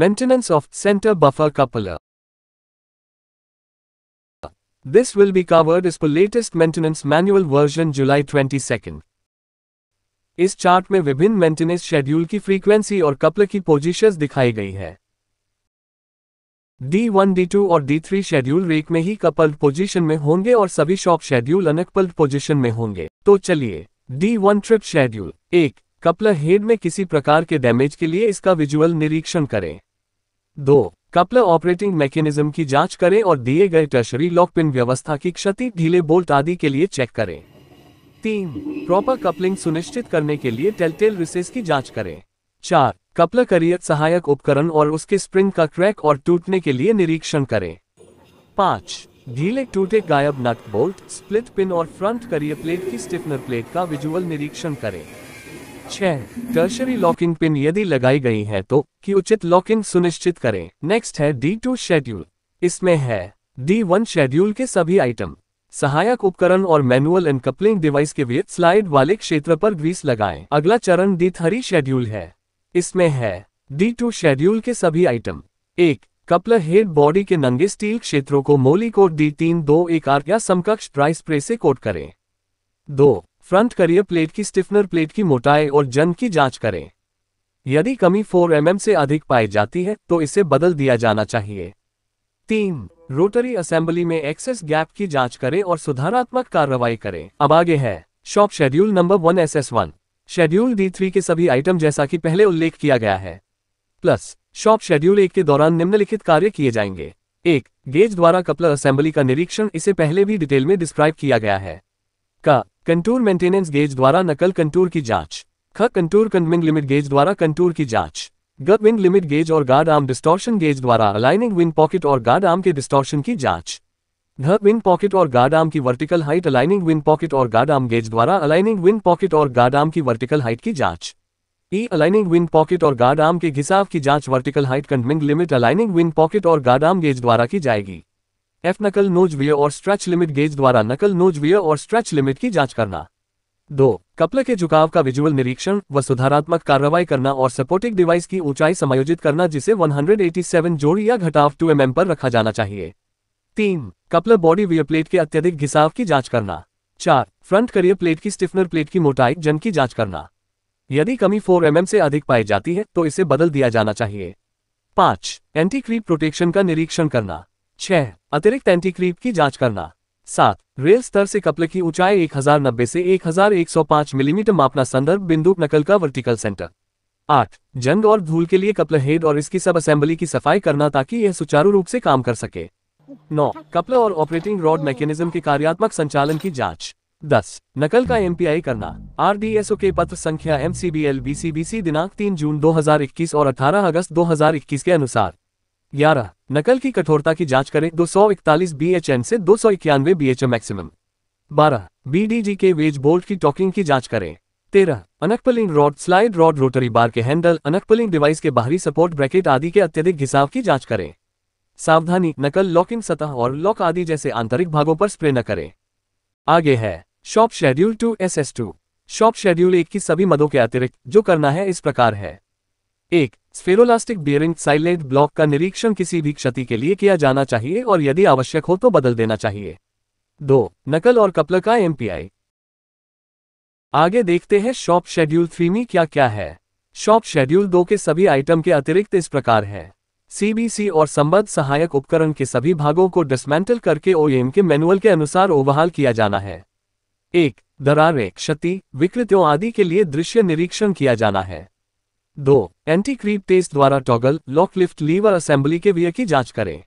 Maintenance of center buffer coupler. This will be covered as per latest maintenance manual version July 22. इस चार्ट में विभिन्न maintenance schedule की frequency और couple की पोजीशंस दिखाई गई है D1, D2 और D3 शेड्यूल रेक में ही कपल्ड पोजीशन में होंगे और सभी शॉप शेड्यूल अनकपल्ड पोजीशन में होंगे तो चलिए D1 ट्रिप शेड्यूल एक कपलर हेड में किसी प्रकार के डैमेज के लिए इसका विजुअल निरीक्षण करें दो कपलर ऑपरेटिंग मैकेनिज्म की जांच करें और दिए गए टर्शरी लॉकपिन व्यवस्था की क्षति ढीले बोल्ट आदि के लिए चेक करें तीन प्रॉपर कपलिंग सुनिश्चित करने के लिए टेलटेल रिसेस की जांच करें चार कपलर करियर सहायक उपकरण और उसके स्प्रिंग का क्रैक और टूटने के लिए निरीक्षण करें पाँच ढीले टूटे गायब नट बोल्ट स्प्लिट पिन और फ्रंट करियर प्लेट की स्टिफनर प्लेट का विजुअल निरीक्षण करें छह टर्शरी लॉकिंग पिन यदि लगाई गई है तो कि उचित लॉकिंग सुनिश्चित करें नेक्स्ट है डी टू शेड्यूल इसमें है डी वन शेड्यूल के सभी आइटम सहायक उपकरण और मैनुअल एंड कपलिंग डिवाइस के बीच स्लाइड वाले क्षेत्र पर ग्रीस लगाएं। अगला चरण डी थरी शेड्यूल है इसमें है डी टू शेड्यूल के सभी आइटम एक कपलर हेड बॉडी के नंगे स्टील क्षेत्रों को मोली कोट डी तीन दो एक आर या समकक्ष ड्राई स्प्रे से कोट करें दो फ्रंट करियर प्लेट की स्टिफनर प्लेट की मोटाई और जन की जांच करें यदि कमी 4 एम mm से अधिक पाई जाती है तो इसे बदल दिया जाना चाहिए तीन रोटरी असेंबली में एक्सेस गैप की जांच करें और सुधारात्मक कार्रवाई करें अब आगे है shop schedule number one S S one schedule D three के सभी आइटम जैसा कि पहले उल्लेख किया गया है प्लस शॉप शेड्यूल एक के दौरान निम्नलिखित कार्य किए जाएंगे एक गेज द्वारा कपलर असेंबली का निरीक्षण इसे पहले भी डिटेल में डिस्क्राइब किया गया है का कंटूर मेंटेनेंस गेज द्वारा नकल कंटूर की जांच ख कंटूर कंडमिंग लिमिट गेज द्वारा कंटूर की जांच ग विंड लिमिट गेज और गार्ड आर्म डिस्टॉर्शन गेज द्वारा अलाइनिंग विंड पॉकेट और गार्ड आर्म के डिस्टॉर्शन की जांच घ विंड पॉकेट और गार्ड आर्म की vertical height aligning wing pocket और गार्ड आर्म गेज द्वारा अलाइनिंग विंड पॉकेट और गार्ड आर्म की वर्टिकल हाइट की जांच ई अलाइनिंग विंड पॉकेट और गार्ड आर्म के घिसाव की जांच vertical height condemning limit aligning wing pocket और गार्ड आर्म गेज द्वारा की जाएगी एफ नकल नोज वियर और स्ट्रेच लिमिट गेज द्वारा नकल नोज वियर और स्ट्रेच लिमिट की जांच करना दो कपल के झुकाव का विजुअल निरीक्षण व सुधारात्मक कार्रवाई करना और सपोर्टिंग डिवाइस की ऊंचाई समायोजित करना जिसे 187 जोड़ी या घटाव 2 एम mm पर रखा जाना चाहिए तीन कपल बॉडी वियर प्लेट के अत्यधिक घिसाव की जांच करना चार फ्रंट करियर प्लेट की स्टिफनर प्लेट की मोटाई जन की जांच करना यदि कमी 4 एम mm से अधिक पाई जाती है तो इसे बदल दिया जाना चाहिए पांच एंटी क्रीप प्रोटेक्शन का निरीक्षण करना छह अतिरिक्त एंटी क्रीप की जांच करना सात रेल स्तर से कपल की ऊंचाई नब्बे से पांच मिलीमीटर मापना संदर्भ बिंदु नकल का वर्टिकल सेंटर आठ जंग और धूल के लिए कपल हेड और इसकी सब असेंबली की सफाई करना ताकि यह सुचारू रूप से काम कर सके नौ कपल और ऑपरेटिंग रॉड मैकेनिज्म के कार्यात्मक संचालन की जांच दस नकल का एम करना आर के पत्र संख्या M C B L B C B C दिनांक तीन जून 2021 और 18 अगस्त 2021 के अनुसार ग्यारह नकल की कठोरता की जांच करें दो सौ इकतालीस बी एच एन से दो सौ इक्यानवे बी एच एम मैक्सिमम बारह बीडीजी के वेज बोल्ट की टॉकिंग की जांच करें तेरह uncoupling rod slide rod rotary bar के हैंडल अनकपलिंग डिवाइस के बाहरी सपोर्ट ब्रैकेट आदि के अत्यधिक घिसाव की जांच करें सावधानी नकल लॉकिंग सतह और लॉक आदि जैसे आंतरिक भागों पर स्प्रे न करें आगे है shop schedule two S S two shop schedule एक की सभी मदों के अतिरिक्त जो करना है इस प्रकार है एक स्फेरोलास्टिक बियरिंग साइलेंट ब्लॉक का निरीक्षण किसी भी क्षति के लिए किया जाना चाहिए और यदि आवश्यक हो तो बदल देना चाहिए दो नकल और कपल का एमपीआई आगे देखते हैं शॉप शेड्यूल थ्री में क्या क्या है शॉप शेड्यूल दो के सभी आइटम के अतिरिक्त इस प्रकार है सीबीसी और संबद्ध सहायक उपकरण के सभी भागों को डिसमेंटल करके ओएम e के मैनुअल के अनुसार ओवहाल किया जाना है एक दरारें क्षति विकृतियों आदि के लिए दृश्य निरीक्षण किया जाना है दो एंटी क्रीप टेस्ट द्वारा toggle lock lift lever assembly के वियर की जांच करें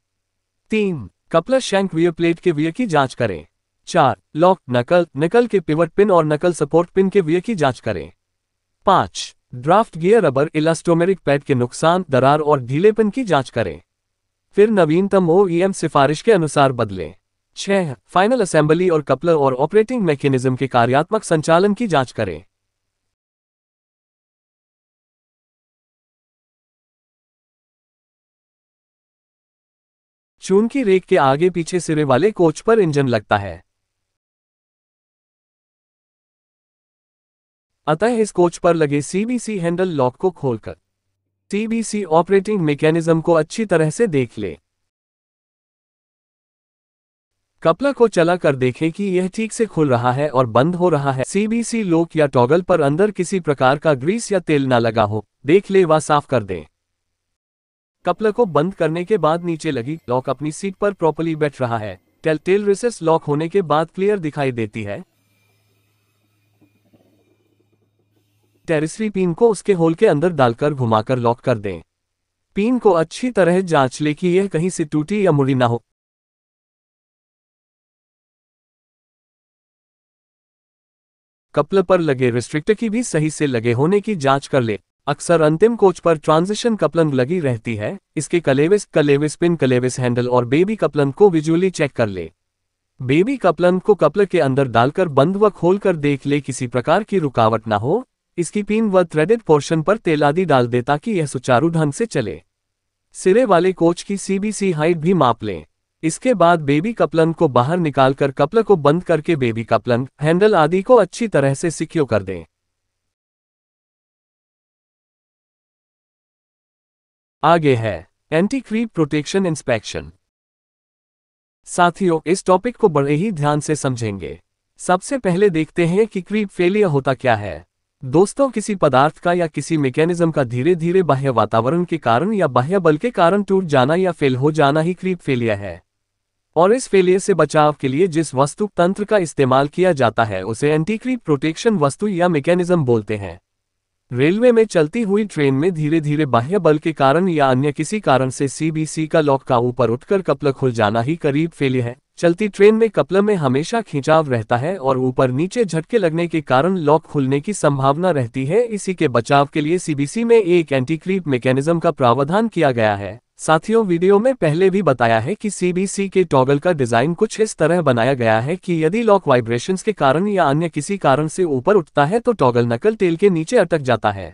तीन कपलर शैंक वियर प्लेट के वियर की जांच करें चार लॉक नकल निकल के पिवट पिन और नकल सपोर्ट पिन के वियर की जांच करें पांच draft gear rubber elastomeric pad के नुकसान दरार और ढीलेपन की जांच करें फिर नवीनतम ओ e सिफारिश के अनुसार बदलें छह फाइनल असेंबली और कपलर और ऑपरेटिंग मैकेनिज्म के कार्यात्मक संचालन की जांच करें चून की रेक के आगे पीछे सिरे वाले कोच पर इंजन लगता है अतः इस कोच पर लगे सीबीसी हैंडल लॉक को खोलकर सीबीसी ऑपरेटिंग मैकेनिज्म को अच्छी तरह से देख ले कपला को चला कर देखें कि यह ठीक से खुल रहा है और बंद हो रहा है सीबीसी लोक या टॉगल पर अंदर किसी प्रकार का ग्रीस या तेल ना लगा हो देख ले व साफ कर दें कपलर को बंद करने के बाद नीचे लगी लॉक अपनी सीट पर प्रॉपरली बैठ रहा है टेल टेल रिसेस लॉक होने के बाद क्लियर दिखाई देती है टेरिसरी पीन को उसके होल के अंदर डालकर घुमाकर लॉक कर दें पीन को अच्छी तरह जांच ले कि यह कहीं से टूटी या मुड़ी ना हो कपल पर लगे रिस्ट्रिक्ट की भी सही से लगे होने की जांच कर ले अक्सर अंतिम कोच पर ट्रांजिशन कपलंग लगी रहती है इसके clevis clevis pin clevis handle और बेबी कपलंग को विजुअली चेक कर ले बेबी कपलंग को कपल के अंदर डालकर बंद व खोलकर देख ले किसी प्रकार की रुकावट ना हो इसकी पिन व थ्रेडेड पोर्शन पर तेल आदि डाल दे ताकि यह सुचारू ढंग से चले सिरे वाले कोच की सीबीसी हाइट भी माप लें इसके बाद बेबी कपलंग को बाहर निकालकर कपल को बंद करके बेबी कपलंग हैंडल आदि को अच्छी तरह से सिक्योर कर दें आगे है एंटी क्रीप प्रोटेक्शन इंस्पेक्शन साथियों इस टॉपिक को बड़े ही ध्यान से समझेंगे सबसे पहले देखते हैं कि क्रीप फेलियर होता क्या है दोस्तों किसी पदार्थ का या किसी मैकेनिज्म का धीरे धीरे बाह्य वातावरण के कारण या बाह्य बल के कारण टूट जाना या फेल हो जाना ही क्रीप फेलियर है और इस फेलियर से बचाव के लिए जिस वस्तु तंत्र का इस्तेमाल किया जाता है उसे एंटी प्रोटेक्शन वस्तु या मैकेनिज्म बोलते हैं रेलवे में चलती हुई ट्रेन में धीरे धीरे बाह्य बल के कारण या अन्य किसी कारण से सीबीसी का लॉक का ऊपर उठकर कपल खुल जाना ही करीब फेल है चलती ट्रेन में कपल में हमेशा खिंचाव रहता है और ऊपर नीचे झटके लगने के कारण लॉक खुलने की संभावना रहती है इसी के बचाव के लिए सीबीसी में एक एंटीक्रीप मैकेनिज्म का प्रावधान किया गया है साथियों वीडियो में पहले भी बताया है कि सीबीसी के टॉगल का डिज़ाइन कुछ इस तरह बनाया गया है कि यदि लॉक वाइब्रेशंस के कारण या अन्य किसी कारण से ऊपर उठता है तो टॉगल नकल टेल के नीचे अटक जाता है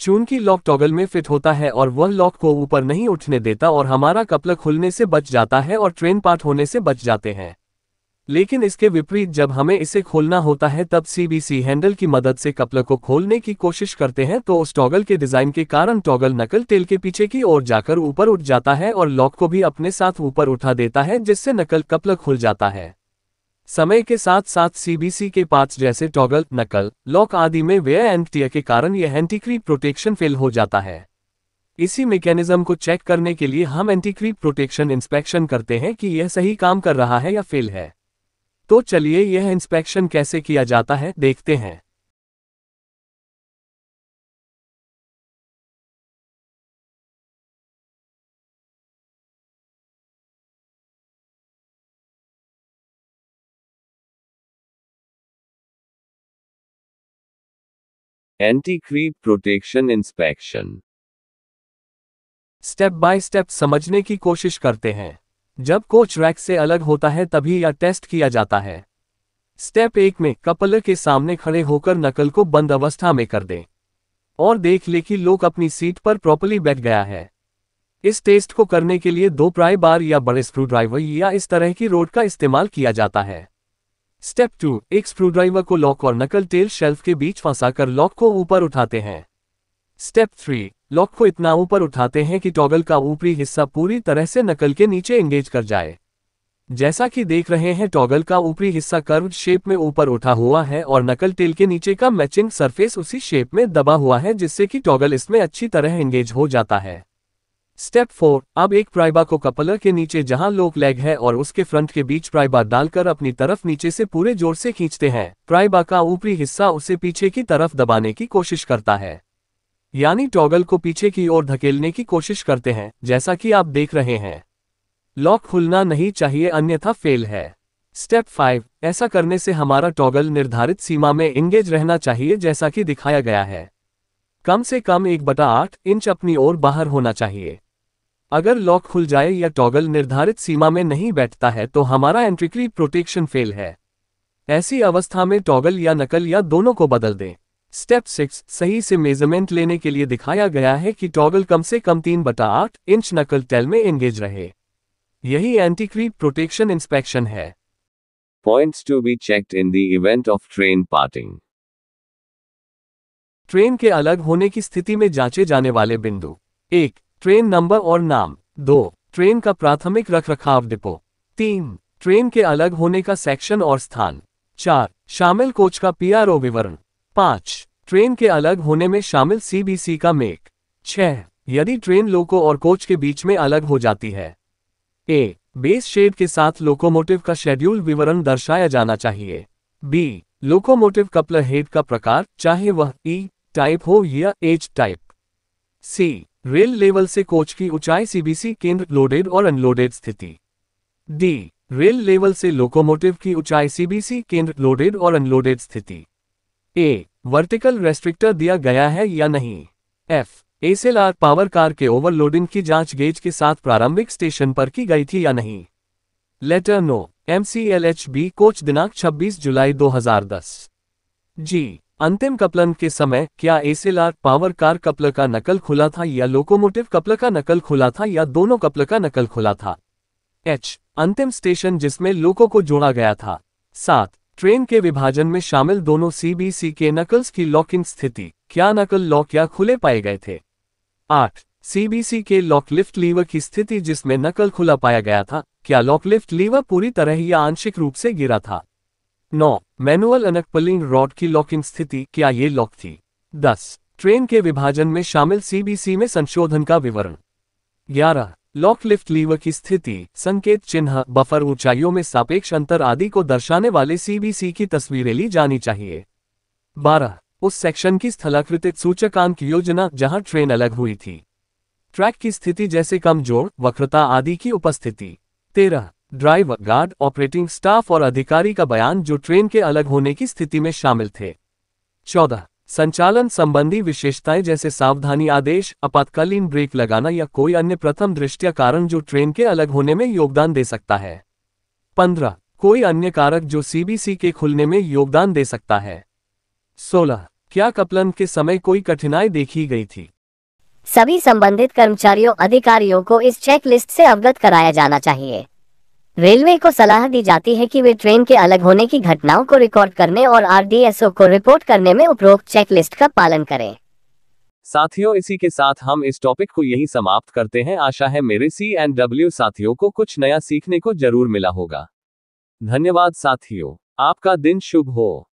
चूंकि लॉक टॉगल में फिट होता है और वह लॉक को ऊपर नहीं उठने देता और हमारा कपल खुलने से बच जाता है और ट्रेन पार्ट होने से बच जाते हैं लेकिन इसके विपरीत जब हमें इसे खोलना होता है तब सीबीसी हैंडल की मदद से कपलर को खोलने की कोशिश करते हैं तो उस टॉगल के डिजाइन के कारण टॉगल नकल तेल के पीछे की ओर जाकर ऊपर उठ जाता है और लॉक को भी अपने साथ ऊपर उठा देता है जिससे नकल कपलर खुल जाता है समय के साथ साथ सीबीसी के पास जैसे टॉगल नकल लॉक आदि में वेयर एंड के कारण यह एंटीक्रीप प्रोटेक्शन फेल हो जाता है इसी मेकेनिज्म को चेक करने के लिए हम एंटीक्रीप प्रोटेक्शन इंस्पेक्शन करते हैं कि यह सही काम कर रहा है या फेल है तो चलिए यह इंस्पेक्शन कैसे किया जाता है देखते हैं anti creep protection inspection step by step समझने की कोशिश करते हैं जब कोच रैक से अलग होता है तभी यह टेस्ट किया जाता है स्टेप एक में कपल के सामने खड़े होकर नकल को बंद अवस्था में कर दें और देख ले कि लोग अपनी सीट पर प्रॉपरली बैठ गया है इस टेस्ट को करने के लिए दो प्राय बार या बड़े स्क्रू ड्राइवर या इस तरह की रोड का इस्तेमाल किया जाता है स्टेप टू एक स्क्रू ड्राइवर को लॉक और नकल टेल शेल्फ के बीच फंसा कर लॉक को ऊपर उठाते हैं स्टेप थ्री लॉक को इतना ऊपर उठाते हैं कि टॉगल का ऊपरी हिस्सा पूरी तरह से नकल के नीचे एंगेज कर जाए जैसा कि देख रहे हैं टॉगल का ऊपरी हिस्सा कर्व शेप में ऊपर उठा हुआ है और नकल टेल के नीचे का मैचिंग सरफेस उसी शेप में दबा हुआ है जिससे कि टॉगल इसमें अच्छी तरह एंगेज हो जाता है स्टेप फोर अब एक प्राइबा को कपलर के नीचे जहां लोक लेग है और उसके फ्रंट के बीच प्राइबा डालकर अपनी तरफ नीचे से पूरे जोर से खींचते हैं प्राइबा का ऊपरी हिस्सा उसे पीछे की तरफ दबाने की कोशिश करता है यानी टॉगल को पीछे की ओर धकेलने की कोशिश करते हैं जैसा कि आप देख रहे हैं लॉक खुलना नहीं चाहिए अन्यथा फेल है स्टेप फाइव ऐसा करने से हमारा टॉगल निर्धारित सीमा में एंगेज रहना चाहिए जैसा कि दिखाया गया है कम से कम एक बटा आठ इंच अपनी ओर बाहर होना चाहिए अगर लॉक खुल जाए या टॉगल निर्धारित सीमा में नहीं बैठता है तो हमारा एंट्रीक्री प्रोटेक्शन फेल है ऐसी अवस्था में टॉगल या नकल या दोनों को बदल दें स्टेप सिक्स सही से मेजरमेंट लेने के लिए दिखाया गया है कि टॉगल कम से कम तीन बटा आठ इंच नकल टेल में एंगेज रहे यही एंटीक्रीप प्रोटेक्शन इंस्पेक्शन है points to be checked in the event of train parting train के अलग होने की स्थिति में जांचे जाने वाले बिंदु एक ट्रेन नंबर और नाम दो ट्रेन का प्राथमिक रखरखाव डिपो तीन ट्रेन के अलग होने का सेक्शन और स्थान चार शामिल कोच का पीआरओ विवरण पाँच ट्रेन के अलग होने में शामिल सीबीसी का मेक छह यदि ट्रेन लोको और कोच के बीच में अलग हो जाती है ए बेस शेड के साथ लोकोमोटिव का शेड्यूल विवरण दर्शाया जाना चाहिए बी लोकोमोटिव कपलर हेड का प्रकार चाहे वह ई e, टाइप हो या H type C rail level से कोच की ऊंचाई सीबीसी केंद्र लोडेड और अनलोडेड स्थिति डी रेल लेवल से लोकोमोटिव की ऊंचाई सीबीसी केंद्र लोडेड और अनलोडेड स्थिति ए वर्टिकल रेस्ट्रिक्टर दिया गया है या नहीं एफ एसएलआर पावर कार के ओवरलोडिंग की जांच गेज के साथ प्रारंभिक स्टेशन पर की गई थी या नहीं लेटर नो एमसीएलएचबी कोच दिनांक 26 जुलाई 2010 जी अंतिम कपलन के समय क्या एसएलआर पावर कार कपल का नकल खुला था या लोकोमोटिव कपल का नकल खुला था या दोनों कपल का नकल खुला था एच अंतिम स्टेशन जिसमें लोको को जोड़ा गया था सात ट्रेन के विभाजन में शामिल दोनों सीबीसी के नकल्स की लॉक इन स्थिति क्या नकल लॉक या खुले पाए गए थे आठ सीबीसी के लॉक लिफ्ट लीवर की स्थिति जिसमें नकल खुला पाया गया था क्या लॉक लिफ्ट लीवर पूरी तरह या आंशिक रूप से गिरा था नौ मैनुअल अनकपलिंग रॉड की लॉक इन स्थिति क्या ये लॉक थी दस ट्रेन के विभाजन में शामिल सीबीसी में संशोधन का विवरण ग्यारह लॉक लिफ्ट लीवर की स्थिति संकेत चिन्ह बफर ऊंचाइयों में सापेक्ष अंतर आदि को दर्शाने वाले सीबीसी की तस्वीरें ली जानी चाहिए बारह उस सेक्शन की स्थलाकृतिक सूचकांक योजना जहां ट्रेन अलग हुई थी ट्रैक की स्थिति जैसे कम जोड़ वक्रता आदि की उपस्थिति तेरह ड्राइवर गार्ड ऑपरेटिंग स्टाफ और अधिकारी का बयान जो ट्रेन के अलग होने की स्थिति में शामिल थे चौदह संचालन संबंधी विशेषताएं जैसे सावधानी आदेश आपातकालीन ब्रेक लगाना या कोई अन्य प्रथम दृष्टिया कारण जो ट्रेन के अलग होने में योगदान दे सकता है पंद्रह कोई अन्य कारक जो सीबीसी के खुलने में योगदान दे सकता है सोलह क्या कपलन के समय कोई कठिनाई देखी गई थी सभी संबंधित कर्मचारियों अधिकारियों को इस चेकलिस्ट से अवगत कराया जाना चाहिए रेलवे को सलाह दी जाती है कि वे ट्रेन के अलग होने की घटनाओं को रिकॉर्ड करने और आरडीएसओ को रिपोर्ट करने में उपरोक्त चेकलिस्ट का पालन करें साथियों इसी के साथ हम इस टॉपिक को यही समाप्त करते हैं आशा है मेरे सी एंड डब्ल्यू साथियों को कुछ नया सीखने को जरूर मिला होगा धन्यवाद साथियों आपका दिन शुभ हो